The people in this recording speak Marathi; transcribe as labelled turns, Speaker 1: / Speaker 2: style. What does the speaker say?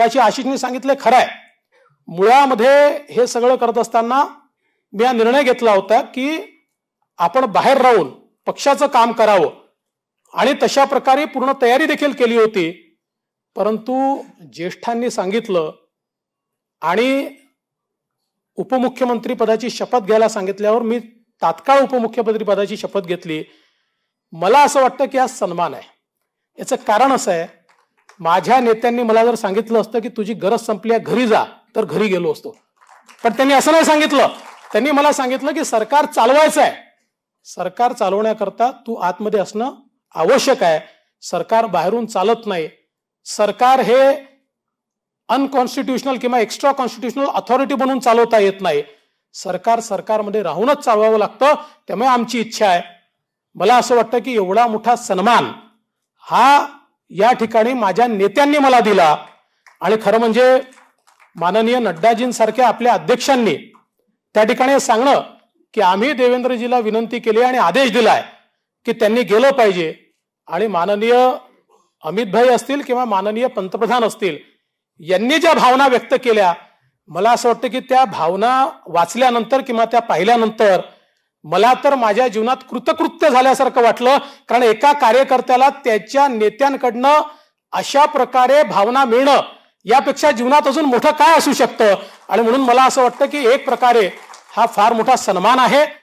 Speaker 1: अशी आशिषने सांगितले खरं आहे मुळामध्ये हे सगळं करत असताना मी हा निर्णय घेतला होता की आपण बाहेर राहून पक्षाचं काम करावं आणि तशा प्रकारे पूर्ण तयारी देखील केली होती परंतु ज्येष्ठांनी सांगितलं आणि उपमुख्यमंत्री पदाची शपथ घ्यायला सांगितल्यावर मी तात्काळ उपमुख्यमंत्री पदाची शपथ घेतली मला असं वाटतं की हा सन्मान आहे याचं कारण असं आहे माझ्या नेत्यांनी मला जर सांगितलं असतं की तुझी गरज संपली आहे घरी जा तर घरी गेलो असतो पण त्यांनी असं नाही सांगितलं त्यांनी मला सांगितलं की सरकार चालवायचं आहे सरकार चालवण्याकरता तू आतमध्ये असणं आवश्यक आहे सरकार बाहेरून चालत नाही सरकार हे अनकॉन्स्टिट्युशनल किंवा एक्स्ट्रा कॉन्स्टिट्युशनल अथॉरिटी म्हणून चालवता येत नाही सरकार सरकारमध्ये राहूनच चालवावं लागतं त्यामुळे आमची इच्छा आहे मला असं वाटतं की एवढा मोठा सन्मान हा या ठिकाणी माझ्या नेत्यांनी मला दिला आणि खरं म्हणजे माननीय नड्डाजींसारख्या आपल्या अध्यक्षांनी त्या ठिकाणी सांगणं की आम्ही देवेंद्रजीला विनंती केली आणि आदेश दिलाय की त्यांनी गेलं पाहिजे आणि माननीय अमित भाई असतील किंवा माननीय पंतप्रधान असतील यांनी ज्या भावना व्यक्त केल्या मला असं वाटतं की त्या भावना वाचल्यानंतर किंवा त्या पाहिल्यानंतर मला तर माझ्या जीवनात कृतकृत्य झाल्यासारखं वाटलं कारण एका कार्यकर्त्याला त्याच्या नेत्यांकडनं अशा प्रकारे भावना मिळणं यापेक्षा जीवनात अजून मोठं काय असू शकतं आणि म्हणून मला असं वाटतं की एक प्रकारे हा फार मोठा सन्मान आहे